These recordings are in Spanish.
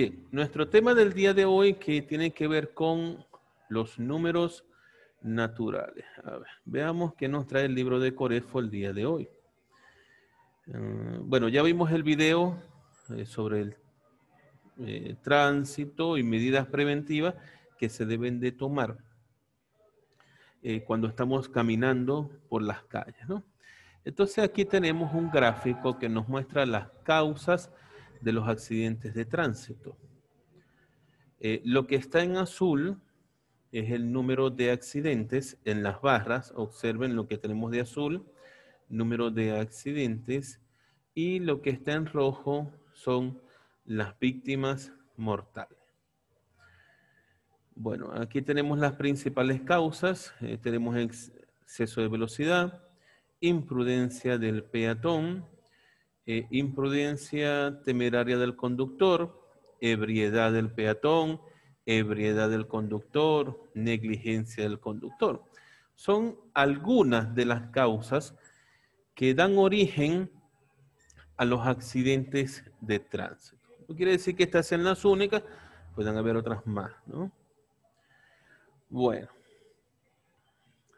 Bien, nuestro tema del día de hoy que tiene que ver con los números naturales. veamos qué nos trae el libro de Corefo el día de hoy. Eh, bueno, ya vimos el video eh, sobre el eh, tránsito y medidas preventivas que se deben de tomar cuando estamos caminando por las calles, Entonces aquí tenemos un gráfico que nos muestra las causas de los accidentes de tránsito. Eh, lo que está en azul es el número de accidentes en las barras. Observen lo que tenemos de azul, número de accidentes. Y lo que está en rojo son las víctimas mortales. Bueno, aquí tenemos las principales causas. Eh, tenemos exceso de velocidad, imprudencia del peatón, eh, imprudencia temeraria del conductor, ebriedad del peatón, ebriedad del conductor, negligencia del conductor. Son algunas de las causas que dan origen a los accidentes de tránsito. No quiere decir que estas sean las únicas, pueden haber otras más, ¿no? Bueno,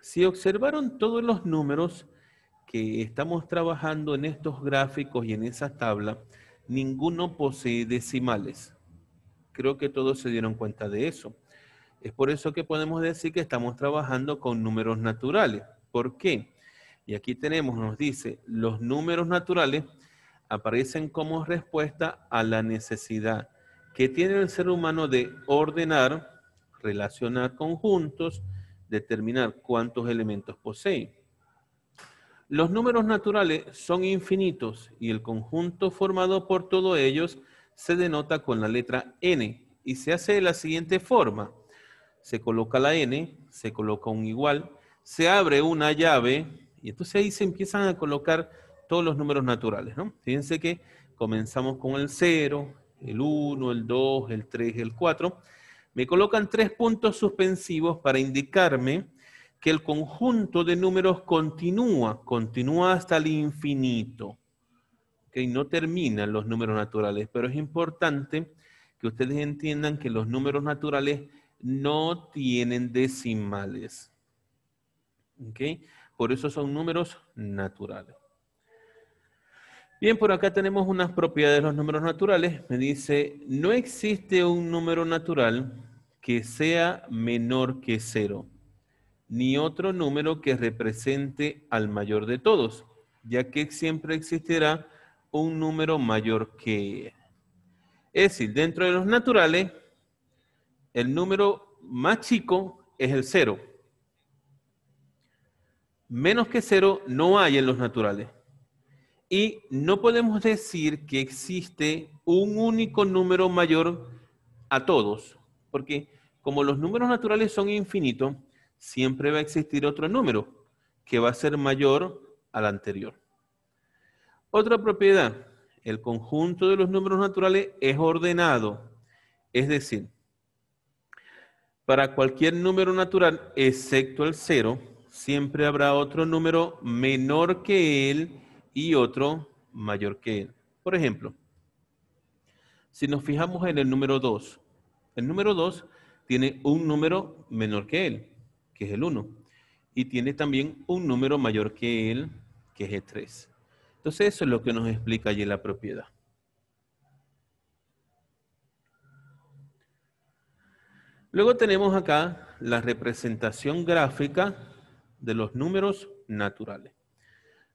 si observaron todos los números, que estamos trabajando en estos gráficos y en esas tablas, ninguno posee decimales. Creo que todos se dieron cuenta de eso. Es por eso que podemos decir que estamos trabajando con números naturales. ¿Por qué? Y aquí tenemos, nos dice, los números naturales aparecen como respuesta a la necesidad que tiene el ser humano de ordenar, relacionar conjuntos, determinar cuántos elementos posee. Los números naturales son infinitos y el conjunto formado por todos ellos se denota con la letra n y se hace de la siguiente forma. Se coloca la n, se coloca un igual, se abre una llave y entonces ahí se empiezan a colocar todos los números naturales. Fíjense que comenzamos con el 0, el 1, el 2, el 3, el 4. Me colocan tres puntos suspensivos para indicarme que el conjunto de números continúa, continúa hasta el infinito. que No terminan los números naturales, pero es importante que ustedes entiendan que los números naturales no tienen decimales. Por eso son números naturales. Bien, por acá tenemos unas propiedades de los números naturales. Me dice, no existe un número natural que sea menor que cero ni otro número que represente al mayor de todos, ya que siempre existirá un número mayor que Es decir, dentro de los naturales, el número más chico es el cero. Menos que cero no hay en los naturales. Y no podemos decir que existe un único número mayor a todos, porque como los números naturales son infinitos, siempre va a existir otro número que va a ser mayor al anterior. Otra propiedad, el conjunto de los números naturales es ordenado. Es decir, para cualquier número natural, excepto el cero, siempre habrá otro número menor que él y otro mayor que él. Por ejemplo, si nos fijamos en el número 2, el número 2 tiene un número menor que él que es el 1, y tiene también un número mayor que él, que es el 3. Entonces eso es lo que nos explica allí la propiedad. Luego tenemos acá la representación gráfica de los números naturales.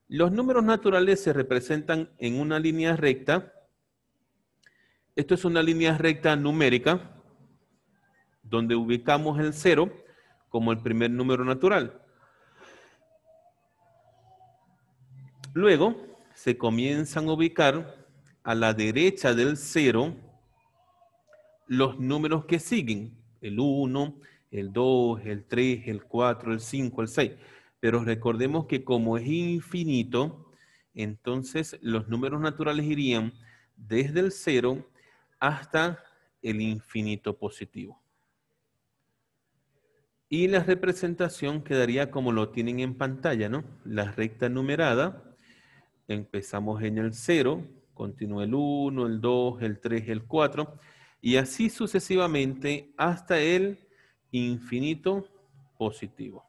Los números naturales se representan en una línea recta. Esto es una línea recta numérica, donde ubicamos el 0 como el primer número natural. Luego se comienzan a ubicar a la derecha del cero los números que siguen, el 1, el 2, el 3, el 4, el 5, el 6. Pero recordemos que como es infinito, entonces los números naturales irían desde el 0 hasta el infinito positivo. Y la representación quedaría como lo tienen en pantalla, ¿no? La recta numerada, empezamos en el 0, continúa el 1, el 2, el 3, el 4, y así sucesivamente hasta el infinito positivo.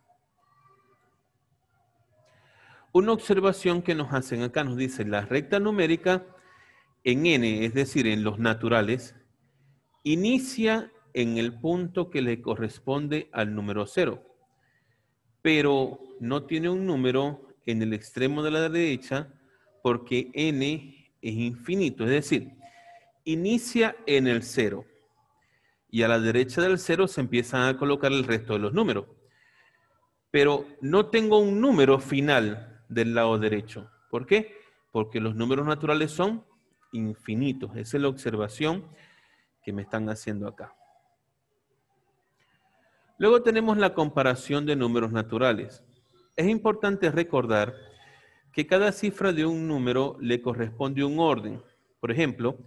Una observación que nos hacen acá nos dice la recta numérica en n, es decir, en los naturales, inicia en el punto que le corresponde al número 0, pero no tiene un número en el extremo de la derecha porque n es infinito, es decir, inicia en el 0 y a la derecha del 0 se empiezan a colocar el resto de los números. Pero no tengo un número final del lado derecho. ¿Por qué? Porque los números naturales son infinitos. Esa es la observación que me están haciendo acá. Luego tenemos la comparación de números naturales. Es importante recordar que cada cifra de un número le corresponde un orden. Por ejemplo,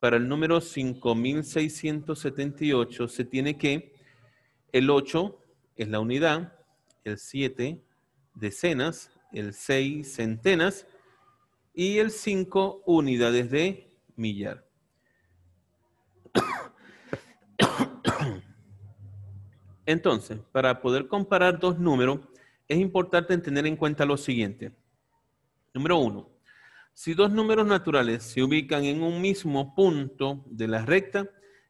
para el número 5678 se tiene que el 8 es la unidad, el 7 decenas, el 6 centenas y el 5 unidades de millar. Entonces, para poder comparar dos números, es importante tener en cuenta lo siguiente. Número uno, si dos números naturales se ubican en un mismo punto de la recta,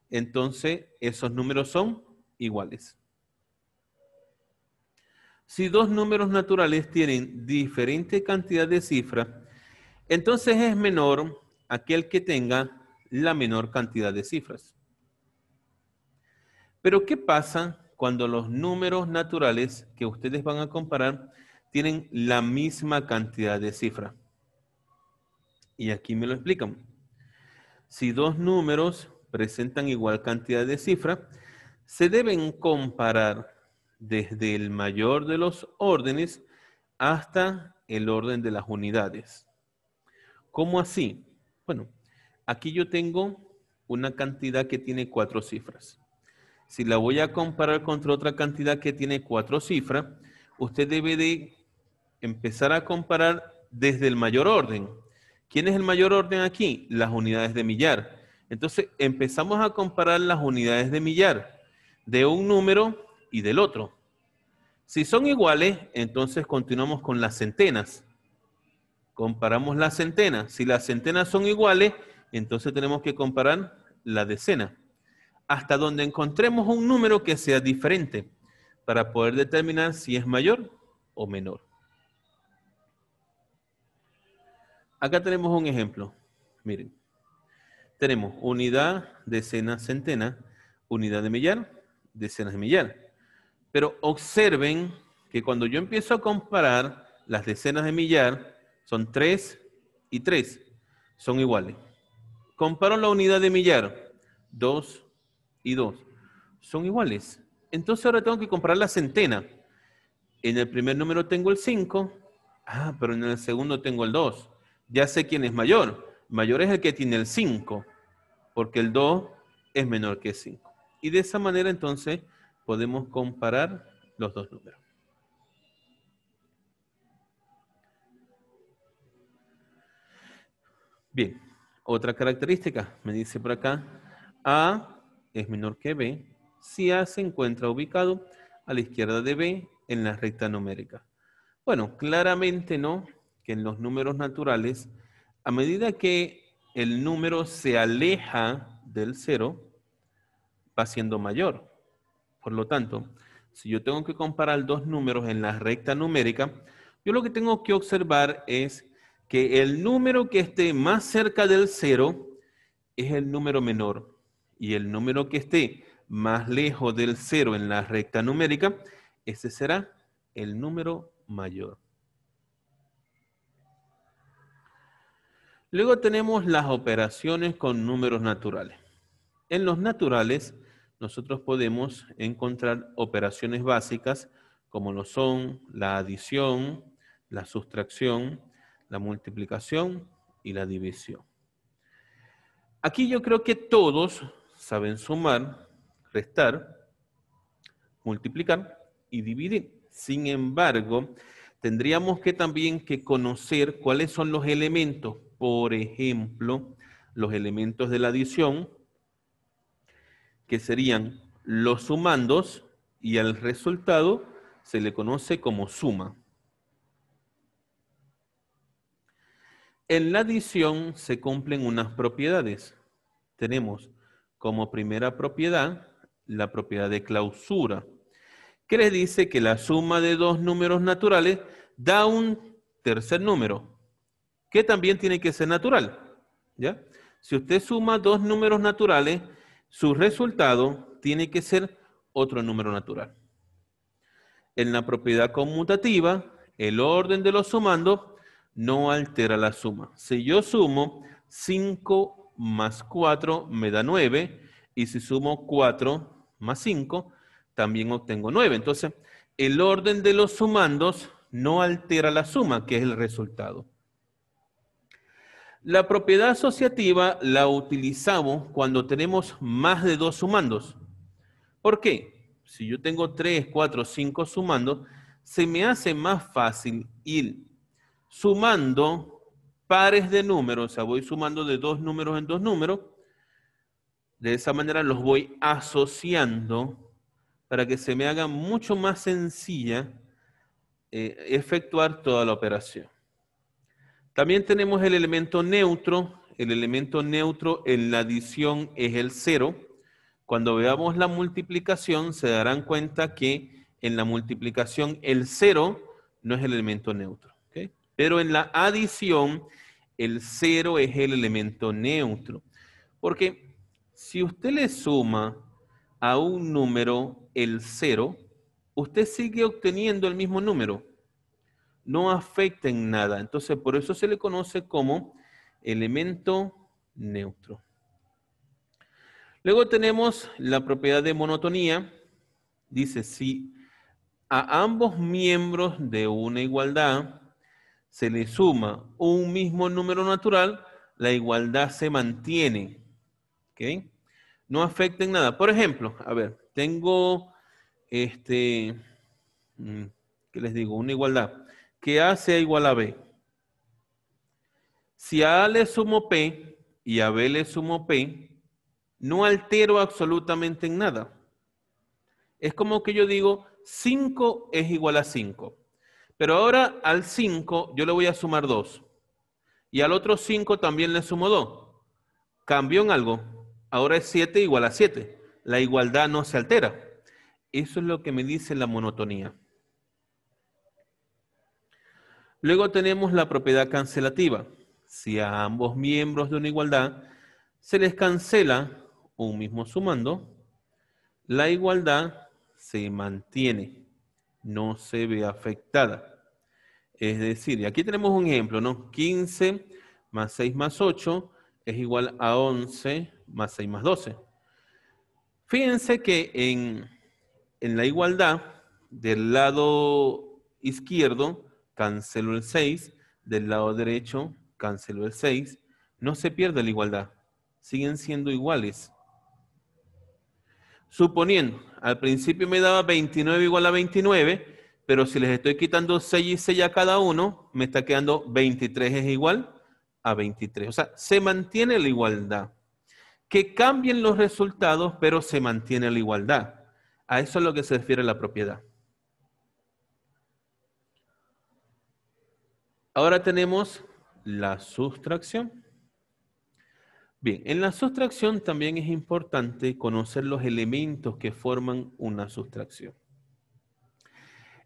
entonces esos números son iguales. Si dos números naturales tienen diferente cantidad de cifras, entonces es menor aquel que tenga la menor cantidad de cifras. Pero ¿qué pasa cuando los números naturales que ustedes van a comparar tienen la misma cantidad de cifra. Y aquí me lo explican. Si dos números presentan igual cantidad de cifra, se deben comparar desde el mayor de los órdenes hasta el orden de las unidades. ¿Cómo así? Bueno, aquí yo tengo una cantidad que tiene cuatro cifras si la voy a comparar contra otra cantidad que tiene cuatro cifras, usted debe de empezar a comparar desde el mayor orden. ¿Quién es el mayor orden aquí? Las unidades de millar. Entonces empezamos a comparar las unidades de millar de un número y del otro. Si son iguales, entonces continuamos con las centenas. Comparamos las centenas. Si las centenas son iguales, entonces tenemos que comparar la decena hasta donde encontremos un número que sea diferente para poder determinar si es mayor o menor. Acá tenemos un ejemplo. Miren, tenemos unidad, decena, centena, unidad de millar, decenas de millar. Pero observen que cuando yo empiezo a comparar las decenas de millar, son 3 y 3, son iguales. Comparo la unidad de millar, 2, y 2 son iguales. Entonces ahora tengo que comparar la centena. En el primer número tengo el 5, ah, pero en el segundo tengo el 2. Ya sé quién es mayor. Mayor es el que tiene el 5, porque el 2 es menor que 5. Y de esa manera entonces podemos comparar los dos números. Bien, otra característica, me dice por acá, A es menor que b si A se encuentra ubicado a la izquierda de B en la recta numérica. Bueno, claramente no, que en los números naturales, a medida que el número se aleja del cero, va siendo mayor. Por lo tanto, si yo tengo que comparar dos números en la recta numérica, yo lo que tengo que observar es que el número que esté más cerca del cero es el número menor y el número que esté más lejos del cero en la recta numérica, ese será el número mayor. Luego tenemos las operaciones con números naturales. En los naturales, nosotros podemos encontrar operaciones básicas como lo son la adición, la sustracción, la multiplicación y la división. Aquí yo creo que todos saben sumar, restar, multiplicar y dividir. Sin embargo, tendríamos que también que conocer cuáles son los elementos, por ejemplo, los elementos de la adición, que serían los sumandos y al resultado se le conoce como suma. En la adición se cumplen unas propiedades. Tenemos como primera propiedad la propiedad de clausura, que les dice que la suma de dos números naturales da un tercer número, que también tiene que ser natural. ¿ya? Si usted suma dos números naturales, su resultado tiene que ser otro número natural. En la propiedad conmutativa, el orden de los sumandos no altera la suma. Si yo sumo 5 más 4 me da 9, y si sumo 4 más 5, también obtengo 9. Entonces, el orden de los sumandos no altera la suma, que es el resultado. La propiedad asociativa la utilizamos cuando tenemos más de dos sumandos. ¿Por qué? Si yo tengo 3, 4, 5 sumandos, se me hace más fácil ir sumando pares de números, o sea, voy sumando de dos números en dos números. De esa manera los voy asociando para que se me haga mucho más sencilla eh, efectuar toda la operación. También tenemos el elemento neutro. El elemento neutro en la adición es el cero. Cuando veamos la multiplicación, se darán cuenta que en la multiplicación el cero no es el elemento neutro. Pero en la adición, el cero es el elemento neutro. Porque si usted le suma a un número el cero, usted sigue obteniendo el mismo número. No afecta en nada. Entonces, por eso se le conoce como elemento neutro. Luego tenemos la propiedad de monotonía. Dice, si a ambos miembros de una igualdad se le suma un mismo número natural, la igualdad se mantiene. No afecta en nada. Por ejemplo, a ver, tengo este, mm, ¿qué les digo? Una igualdad. Que A sea igual a B. Si a A le sumo P y a B le sumo P, no altero absolutamente en nada. Es como que yo digo, 5 es igual a 5. Pero ahora al 5 yo le voy a sumar 2. Y al otro 5 también le sumo 2. Cambió en algo. Ahora es 7 igual a 7. La igualdad no se altera. Eso es lo que me dice la monotonía. Luego tenemos la propiedad cancelativa. Si a ambos miembros de una igualdad se les cancela un mismo sumando, la igualdad se mantiene no se ve afectada. Es decir, y aquí tenemos un ejemplo, ¿no? 15 más 6 más 8 es igual a 11 más 6 más 12. Fíjense que en, en la igualdad, del lado izquierdo cancelo el 6, del lado derecho cancelo el 6, no se pierde la igualdad, siguen siendo iguales. Suponiendo, al principio me daba 29 igual a 29, pero si les estoy quitando 6 y 6 a cada uno, me está quedando 23 es igual a 23. O sea, se mantiene la igualdad. Que cambien los resultados, pero se mantiene la igualdad. A eso es lo que se refiere la propiedad. Ahora tenemos la sustracción. Bien, en la sustracción también es importante conocer los elementos que forman una sustracción.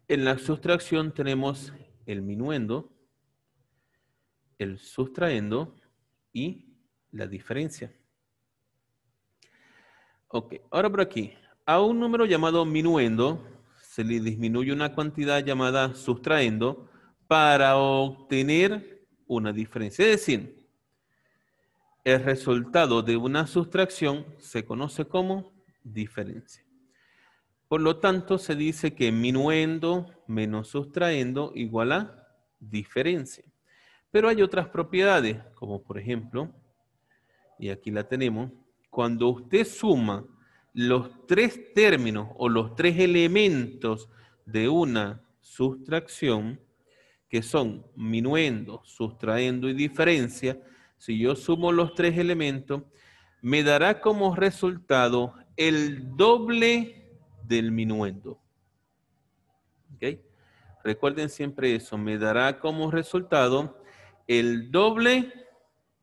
En la sustracción tenemos el minuendo, el sustraendo y la diferencia. Ok, ahora por aquí. A un número llamado minuendo se le disminuye una cantidad llamada sustraendo para obtener una diferencia. Es decir, el resultado de una sustracción se conoce como diferencia. Por lo tanto, se dice que minuendo menos sustraendo igual a diferencia. Pero hay otras propiedades, como por ejemplo, y aquí la tenemos, cuando usted suma los tres términos o los tres elementos de una sustracción, que son minuendo, sustraendo y diferencia, si yo sumo los tres elementos, me dará como resultado el doble del minuendo. Recuerden siempre eso, me dará como resultado el doble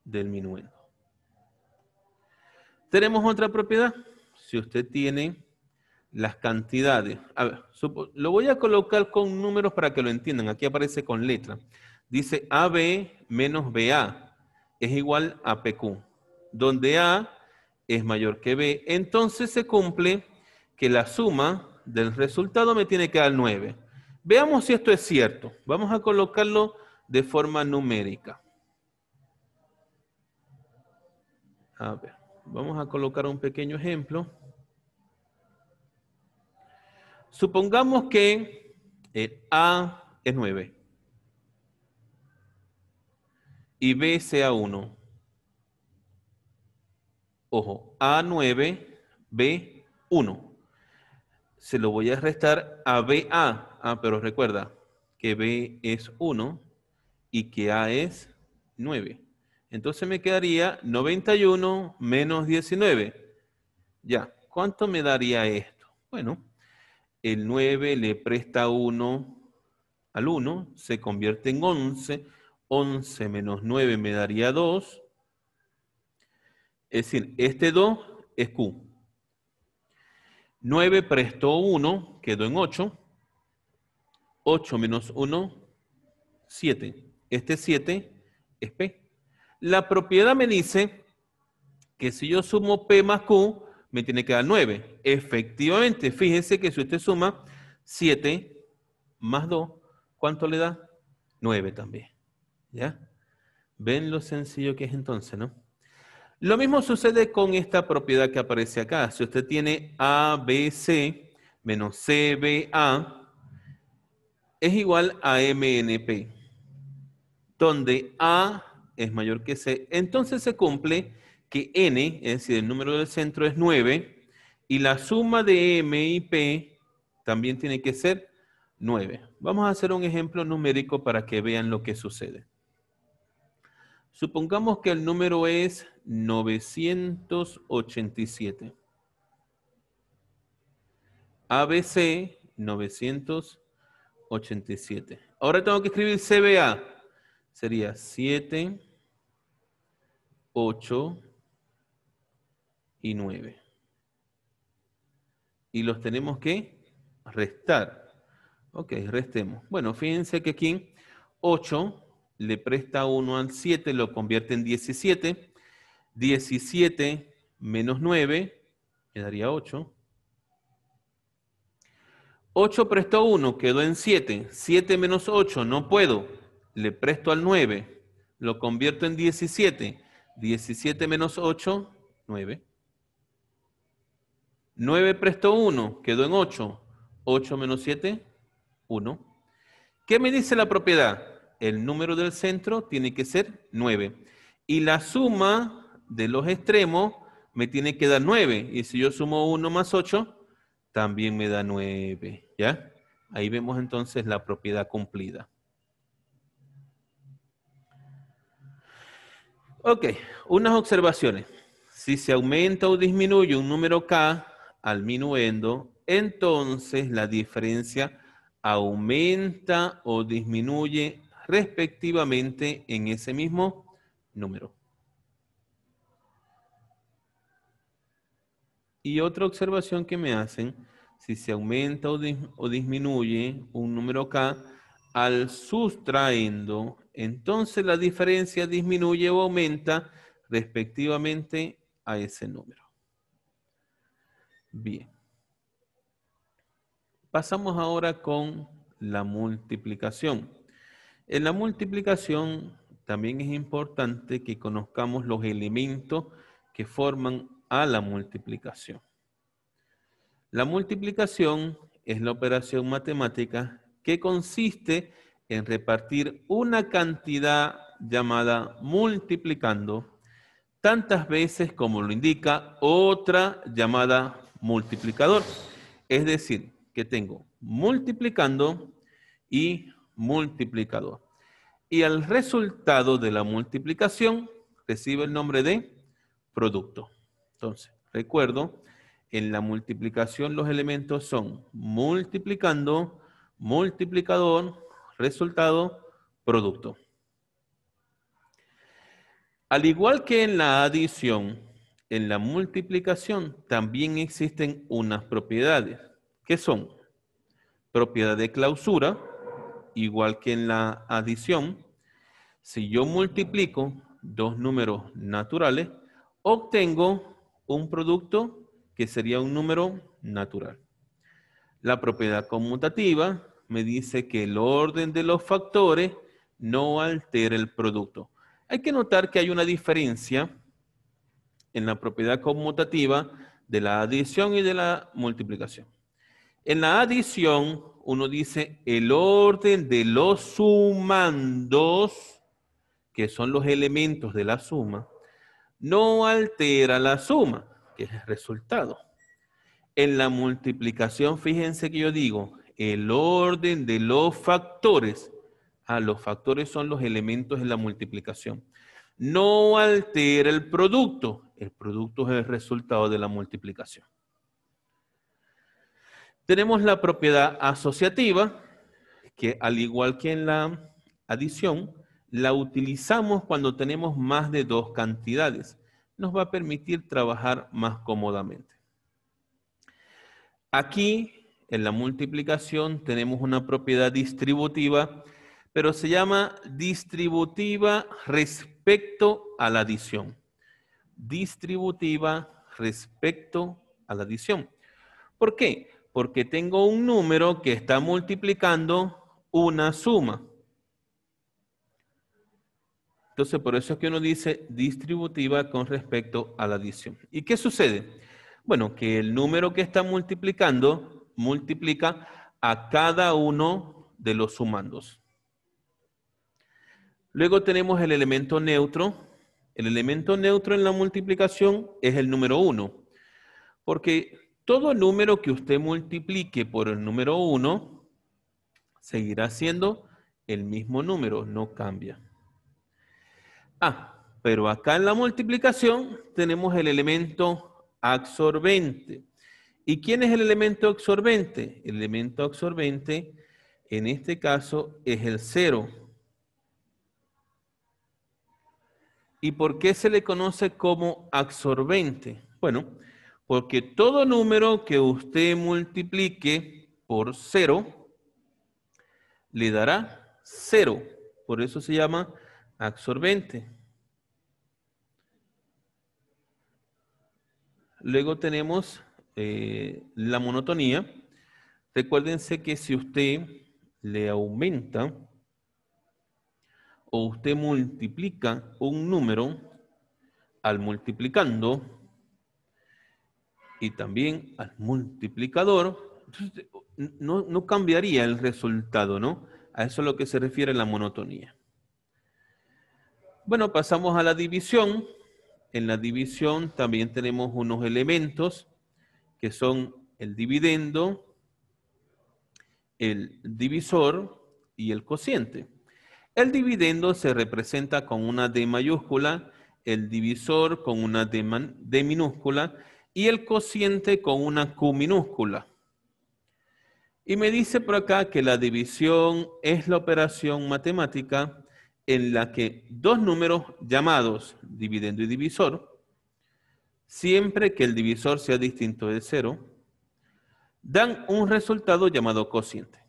del minuendo. Tenemos otra propiedad. Si usted tiene las cantidades, a ver, lo voy a colocar con números para que lo entiendan. Aquí aparece con letra. Dice AB menos BA es igual a PQ, donde A es mayor que B. Entonces se cumple que la suma del resultado me tiene que dar 9. Veamos si esto es cierto. Vamos a colocarlo de forma numérica. A ver, vamos a colocar un pequeño ejemplo. Supongamos que el A es 9 y B sea 1. Ojo, A9, B1. Se lo voy a restar a BA. Ah, pero recuerda que B es 1 y que A es 9. Entonces me quedaría 91 menos 19. Ya, ¿cuánto me daría esto? Bueno, el 9 le presta 1 al 1, se convierte en 11 11 menos 9 me daría 2. Es decir, este 2 es Q. 9 prestó 1, quedó en 8. 8 menos 1, 7. Este 7 es P. La propiedad me dice que si yo sumo P más Q, me tiene que dar 9. Efectivamente, fíjense que si usted suma 7 más 2, ¿cuánto le da? 9 también. ¿Ya? Ven lo sencillo que es entonces, ¿no? Lo mismo sucede con esta propiedad que aparece acá. Si usted tiene ABC menos CBA, es igual a MNP, donde A es mayor que C. Entonces se cumple que N, es decir, el número del centro es 9, y la suma de M y P también tiene que ser 9. Vamos a hacer un ejemplo numérico para que vean lo que sucede. Supongamos que el número es 987. ABC 987. Ahora tengo que escribir CBA. Sería 7, 8 y 9. Y los tenemos que restar. Ok, restemos. Bueno, fíjense que aquí 8 le presta 1 al 7, lo convierte en 17. 17 menos 9, quedaría 8. 8 prestó 1, quedó en 7. 7 menos 8, no puedo. Le presto al 9, lo convierto en 17. 17 menos 8, 9. 9 prestó 1, quedó en 8. 8 menos 7, 1. ¿Qué me dice la propiedad? el número del centro tiene que ser 9. Y la suma de los extremos me tiene que dar 9. Y si yo sumo 1 más 8, también me da 9. ¿Ya? Ahí vemos entonces la propiedad cumplida. Ok, unas observaciones. Si se aumenta o disminuye un número K al minuendo, entonces la diferencia aumenta o disminuye respectivamente en ese mismo número. Y otra observación que me hacen, si se aumenta o, disminuye un número K, al sustraendo, entonces la diferencia disminuye o aumenta respectivamente a ese número. Bien. Pasamos ahora con la multiplicación. En la multiplicación también es importante que conozcamos los elementos que forman a la multiplicación. La multiplicación es la operación matemática que consiste en repartir una cantidad llamada multiplicando tantas veces como lo indica otra llamada multiplicador. Es decir, que tengo multiplicando y multiplicador. Y al resultado de la multiplicación recibe el nombre de producto. Entonces, recuerdo, en la multiplicación los elementos son multiplicando, multiplicador, resultado, producto. Al igual que en la adición, en la multiplicación también existen unas propiedades, que son propiedad de clausura, igual que en la adición, si yo multiplico dos números naturales, obtengo un producto que sería un número natural. La propiedad conmutativa me dice que el orden de los factores no altera el producto. Hay que notar que hay una diferencia en la propiedad conmutativa de la adición y de la multiplicación. En la adición, uno dice el orden de los sumandos, que son los elementos de la suma, no altera la suma, que es el resultado. En la multiplicación, fíjense que yo digo, el orden de los factores, a ah, los factores son los elementos en la multiplicación, no altera el producto, el producto es el resultado de la multiplicación. Tenemos la propiedad asociativa, que al igual que en la adición, la utilizamos cuando tenemos más de dos cantidades. Nos va a permitir trabajar más cómodamente. Aquí, en la multiplicación, tenemos una propiedad distributiva, pero se llama distributiva respecto a la adición. Distributiva respecto a la adición. ¿Por qué? porque tengo un número que está multiplicando una suma. Entonces, por eso es que uno dice distributiva con respecto a la adición. ¿Y qué sucede? Bueno, que el número que está multiplicando multiplica a cada uno de los sumandos. Luego tenemos el elemento neutro. El elemento neutro en la multiplicación es el número 1, porque todo número que usted multiplique por el número 1 seguirá siendo el mismo número, no cambia. Ah, pero acá en la multiplicación tenemos el elemento absorbente. ¿Y quién es el elemento absorbente? El elemento absorbente en este caso es el cero. ¿Y por qué se le conoce como absorbente? Bueno, porque todo número que usted multiplique por cero, le dará cero. Por eso se llama absorbente. Luego tenemos eh, la monotonía. Recuérdense que si usted le aumenta o usted multiplica un número al multiplicando, y también al multiplicador, no, cambiaría el resultado, ¿no? A eso es lo que se refiere la monotonía. Bueno, pasamos a la división. En la división también tenemos unos elementos que son el dividendo, el divisor y el cociente. El dividendo se representa con una D mayúscula, el divisor con una D, D minúscula y el cociente con una Q minúscula. Y me dice por acá que la división es la operación matemática en la que dos números llamados dividendo y divisor, siempre que el divisor sea distinto de cero, dan un resultado llamado cociente,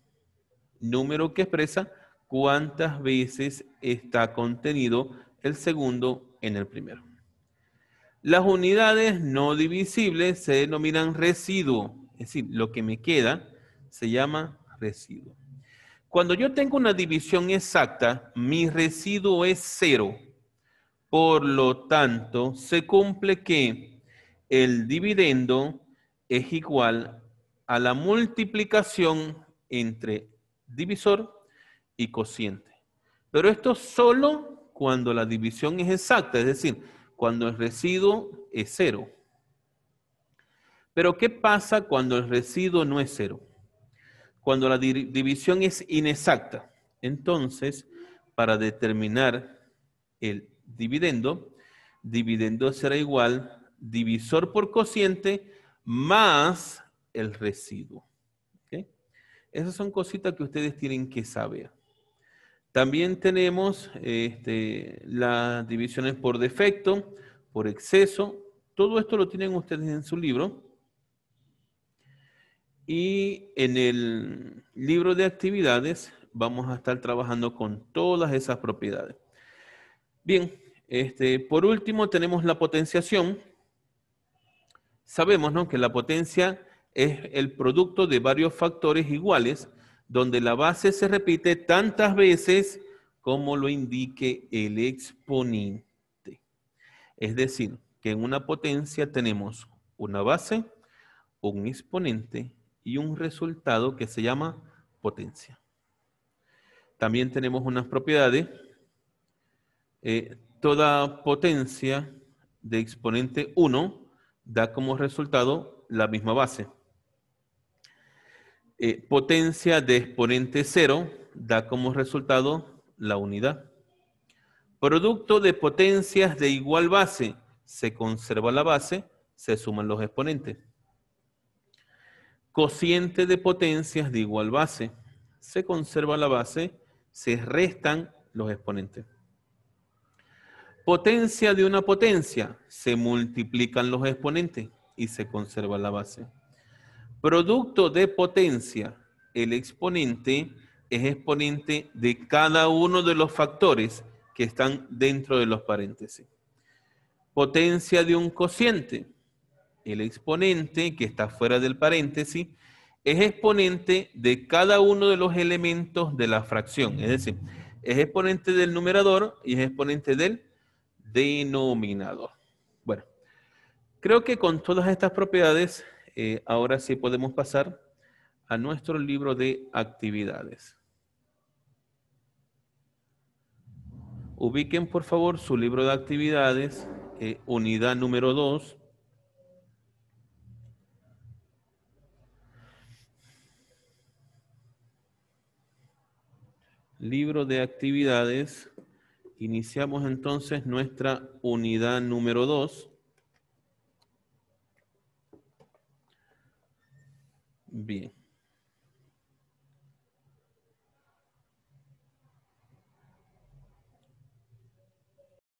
número que expresa cuántas veces está contenido el segundo en el primero. Las unidades no divisibles se denominan residuo, es decir, lo que me queda se llama residuo. Cuando yo tengo una división exacta, mi residuo es cero. Por lo tanto, se cumple que el dividendo es igual a la multiplicación entre divisor y cociente. Pero esto solo cuando la división es exacta, es decir, cuando el residuo es cero. Pero ¿qué pasa cuando el residuo no es cero? Cuando la división es inexacta. Entonces, para determinar el dividendo, dividendo será igual divisor por cociente más el residuo. Esas son cositas que ustedes tienen que saber. También tenemos este, las divisiones por defecto, por exceso. Todo esto lo tienen ustedes en su libro. Y en el libro de actividades vamos a estar trabajando con todas esas propiedades. Bien, este, por último tenemos la potenciación. Sabemos que la potencia es el producto de varios factores iguales donde la base se repite tantas veces como lo indique el exponente. Es decir, que en una potencia tenemos una base, un exponente y un resultado que se llama potencia. También tenemos unas propiedades. Eh, toda potencia de exponente 1 da como resultado la misma base. Eh, potencia de exponente cero da como resultado la unidad. Producto de potencias de igual base, se conserva la base, se suman los exponentes. Cociente de potencias de igual base, se conserva la base, se restan los exponentes. Potencia de una potencia, se multiplican los exponentes y se conserva la base Producto de potencia. El exponente es exponente de cada uno de los factores que están dentro de los paréntesis. Potencia de un cociente. El exponente, que está fuera del paréntesis, es exponente de cada uno de los elementos de la fracción. Es decir, es exponente del numerador y es exponente del denominador. Bueno, creo que con todas estas propiedades eh, ahora sí podemos pasar a nuestro libro de actividades. Ubiquen por favor su libro de actividades, eh, unidad número 2. Libro de actividades. Iniciamos entonces nuestra unidad número 2. Bien.